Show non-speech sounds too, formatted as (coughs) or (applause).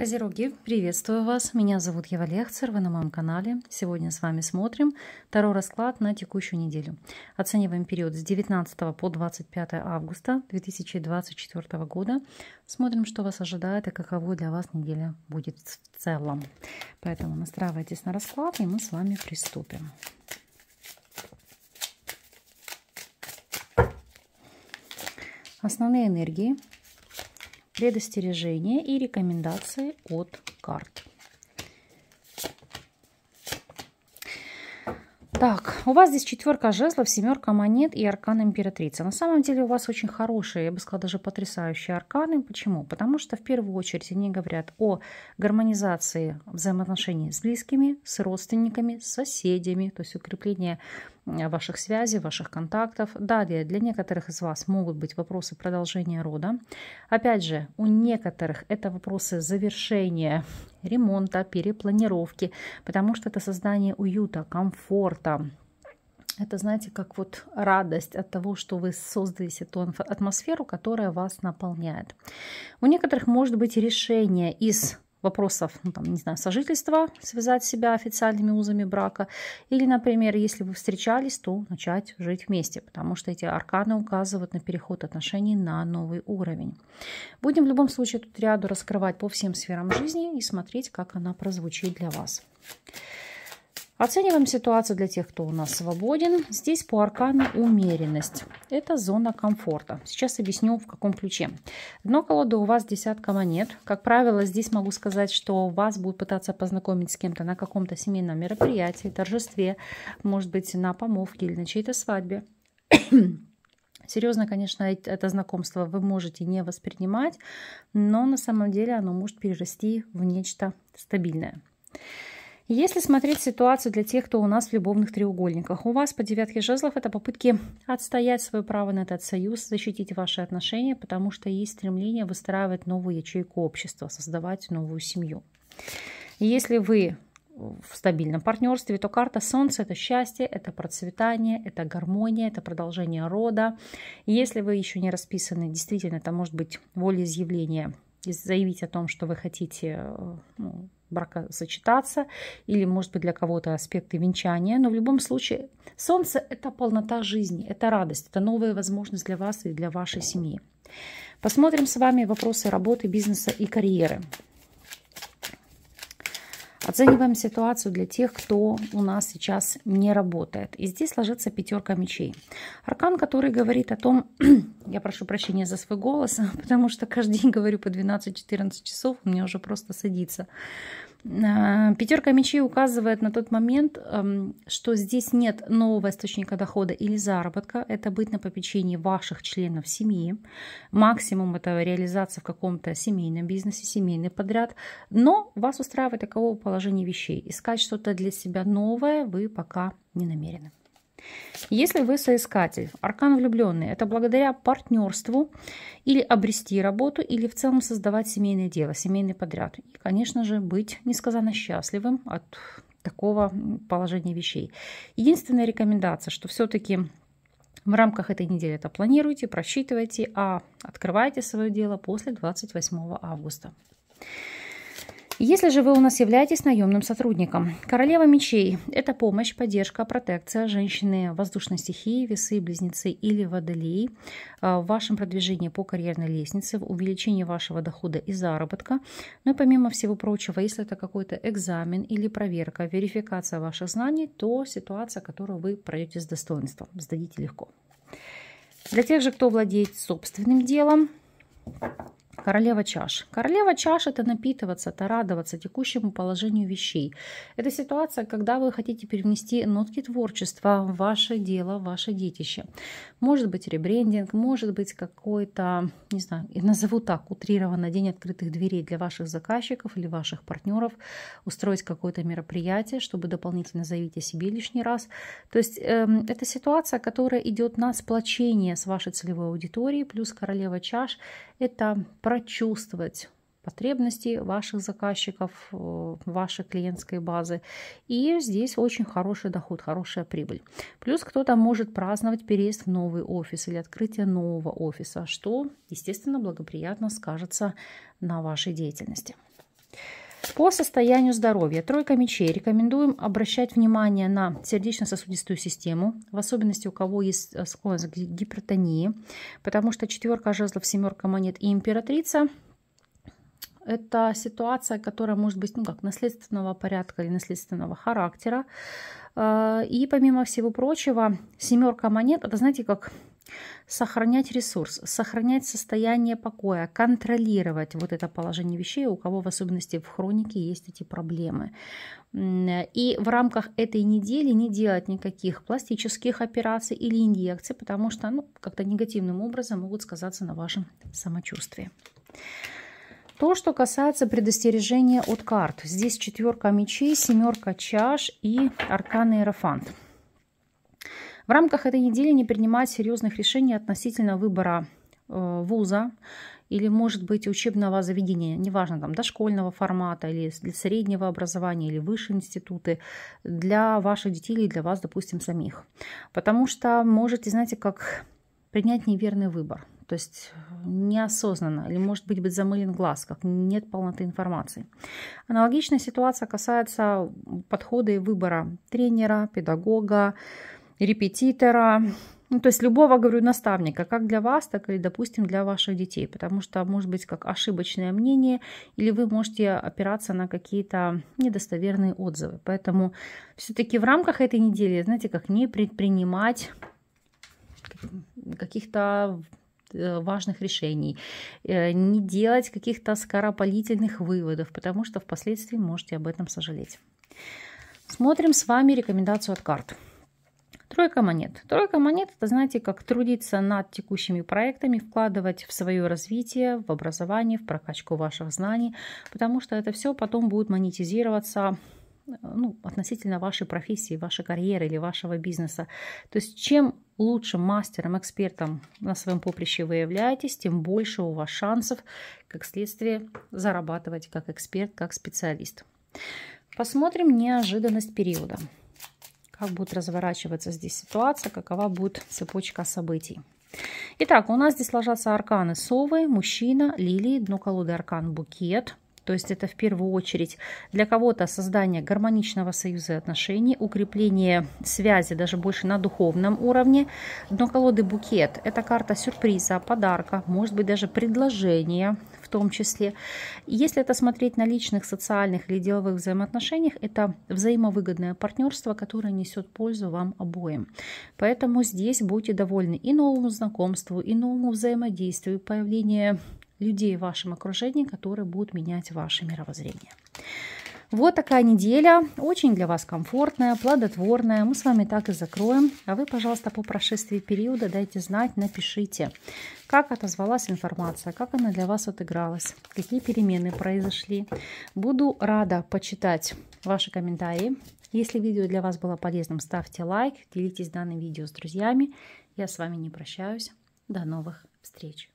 Козероги, приветствую вас. Меня зовут Ева Лехцер, вы на моем канале. Сегодня с вами смотрим второй расклад на текущую неделю. Оцениваем период с 19 по 25 августа 2024 года. Смотрим, что вас ожидает и каково для вас неделя будет в целом. Поэтому настраивайтесь на расклад, и мы с вами приступим. Основные энергии предостережения и рекомендации от карт. Так, у вас здесь четверка жезлов, семерка монет и аркан императрица. На самом деле у вас очень хорошие, я бы сказала, даже потрясающие арканы. Почему? Потому что в первую очередь они говорят о гармонизации взаимоотношений с близкими, с родственниками, с соседями, то есть укрепление Э, ваших связей, ваших контактов. Далее, для некоторых из вас могут быть вопросы продолжения рода. Опять же, у некоторых это вопросы завершения ремонта, перепланировки, потому что это создание уюта, комфорта, это, знаете, как вот радость от того, что вы создали эту атмосферу, которая вас наполняет. У некоторых может быть решение из вопросов, ну, там, не знаю, сожительства, связать себя официальными узами брака. Или, например, если вы встречались, то начать жить вместе, потому что эти арканы указывают на переход отношений на новый уровень. Будем в любом случае эту триаду раскрывать по всем сферам жизни и смотреть, как она прозвучит для вас. Оцениваем ситуацию для тех, кто у нас свободен. Здесь по аркану умеренность. Это зона комфорта. Сейчас объясню, в каком ключе. Дно колоды у вас десятка монет. Как правило, здесь могу сказать, что вас будут пытаться познакомить с кем-то на каком-то семейном мероприятии, торжестве, может быть, на помолвке или на чьей-то свадьбе. (coughs) Серьезно, конечно, это знакомство вы можете не воспринимать, но на самом деле оно может перерасти в нечто стабильное. Если смотреть ситуацию для тех, кто у нас в любовных треугольниках, у вас по девятке жезлов это попытки отстоять свое право на этот союз, защитить ваши отношения, потому что есть стремление выстраивать новую ячейку общества, создавать новую семью. Если вы в стабильном партнерстве, то карта Солнца – это счастье, это процветание, это гармония, это продолжение рода. Если вы еще не расписаны, действительно, это может быть волеизъявление, заявить о том, что вы хотите э, ну, бракосочетаться, или, может быть, для кого-то аспекты венчания. Но в любом случае, солнце – это полнота жизни, это радость, это новая возможность для вас и для вашей семьи. Посмотрим с вами вопросы работы, бизнеса и карьеры. Оцениваем ситуацию для тех, кто у нас сейчас не работает. И здесь ложится пятерка мечей. Аркан, который говорит о том, (clears throat) я прошу прощения за свой голос, (laughs) потому что каждый день говорю по 12-14 часов, у меня уже просто садится. А, Пятерка мечей указывает на тот момент, эм, что здесь нет нового источника дохода или заработка. Это быть на попечении ваших членов семьи. Максимум это реализация в каком-то семейном бизнесе, семейный подряд. Но вас устраивает такового положение вещей. Искать что-то для себя новое вы пока не намерены. Если вы соискатель, аркан влюбленный, это благодаря партнерству или обрести работу, или в целом создавать семейное дело, семейный подряд. И, конечно же, быть несказанно счастливым от такого положения вещей. Единственная рекомендация, что все-таки в рамках этой недели это планируйте, просчитывайте, а открывайте свое дело после 28 августа. Если же вы у нас являетесь наемным сотрудником, королева мечей – это помощь, поддержка, протекция женщины воздушной стихии, весы, близнецы или водолей а, в вашем продвижении по карьерной лестнице, в увеличении вашего дохода и заработка. Ну и помимо всего прочего, если это какой-то экзамен или проверка, верификация ваших знаний, то ситуация, которую вы пройдете с достоинством, сдадите легко. Для тех же, кто владеет собственным делом, Королева чаш. Королева чаш – это напитываться, это радоваться текущему положению вещей. Это ситуация, когда вы хотите перевнести нотки творчества в ваше дело, в ваше детище. Может быть ребрендинг, может быть какой-то, не знаю, назову так, утрированно день открытых дверей для ваших заказчиков или ваших партнеров, устроить какое-то мероприятие, чтобы дополнительно заявить о себе лишний раз. То есть эм, это ситуация, которая идет на сплочение с вашей целевой аудиторией, плюс королева чаш – это прочувствовать потребности ваших заказчиков, э, вашей клиентской базы. И здесь очень хороший доход, хорошая прибыль. Плюс кто-то может праздновать переезд в новый офис или открытие нового офиса, что, естественно, благоприятно скажется на вашей деятельности. По состоянию здоровья. Тройка мечей. Рекомендуем обращать внимание на сердечно-сосудистую систему, в особенности у кого есть э, склонность к гипертонии, потому что четверка жезлов, семерка монет и императрица это ситуация, которая может быть ну, как наследственного порядка или наследственного характера. Э, и помимо всего прочего, семерка монет, это знаете, как Сохранять ресурс, сохранять состояние покоя, контролировать вот это положение вещей, у кого в особенности в хронике есть эти проблемы. И в рамках этой недели не делать никаких пластических операций или инъекций, потому что ну, как-то негативным образом могут сказаться на вашем самочувствии. То, что касается предостережения от карт. Здесь четверка мечей, семерка чаш и арканы иерофант. В рамках этой недели не принимать серьезных решений относительно выбора э, вуза или, может быть, учебного заведения, неважно, там, дошкольного формата или для среднего образования или высшие институты, для ваших детей или для вас, допустим, самих. Потому что можете, знаете, как принять неверный выбор, то есть э, неосознанно, или может быть быть замылен глаз, как нет полноты информации. Аналогичная ситуация касается подхода и выбора тренера, педагога, репетитора, ну, то есть любого, говорю, наставника, как для вас, так и, допустим, для ваших детей, потому что может быть как ошибочное мнение, или вы можете опираться на какие-то недостоверные отзывы. Поэтому все-таки в рамках этой недели, знаете, как не предпринимать каких-то э, важных решений, э, не делать каких-то скоропалительных выводов, потому что впоследствии можете об этом сожалеть. Смотрим с вами рекомендацию от карт. Тройка монет. Тройка монет – это, знаете, как трудиться над текущими проектами, вкладывать в свое развитие, в образование, в прокачку ваших знаний, потому что это все потом будет монетизироваться ну, относительно вашей профессии, вашей карьеры или вашего бизнеса. То есть чем лучше мастером, экспертом на своем поприще вы являетесь, тем больше у вас шансов, как следствие, зарабатывать как эксперт, как специалист. Посмотрим неожиданность периода как будет разворачиваться здесь ситуация, какова будет цепочка событий. Итак, у нас здесь ложатся арканы совы, мужчина, лилии, дно колоды аркан букет – то есть это в первую очередь для кого-то создание гармоничного союза отношений, укрепление связи даже больше на духовном уровне. Но колоды букет – это карта сюрприза, подарка, может быть даже предложения в том числе. Если это смотреть на личных, социальных или деловых взаимоотношениях, это взаимовыгодное партнерство, которое несет пользу вам обоим. Поэтому здесь будьте довольны и новому знакомству, и новому взаимодействию, появлению людей в вашем окружении, которые будут менять ваше мировоззрение. Вот такая неделя, очень для вас комфортная, плодотворная. Мы с вами так и закроем. А вы, пожалуйста, по прошествии периода дайте знать, напишите, как отозвалась информация, как она для вас отыгралась, какие перемены произошли. Буду рада почитать ваши комментарии. Если видео для вас было полезным, ставьте лайк, делитесь данным видео с друзьями. Я с вами не прощаюсь. До новых встреч!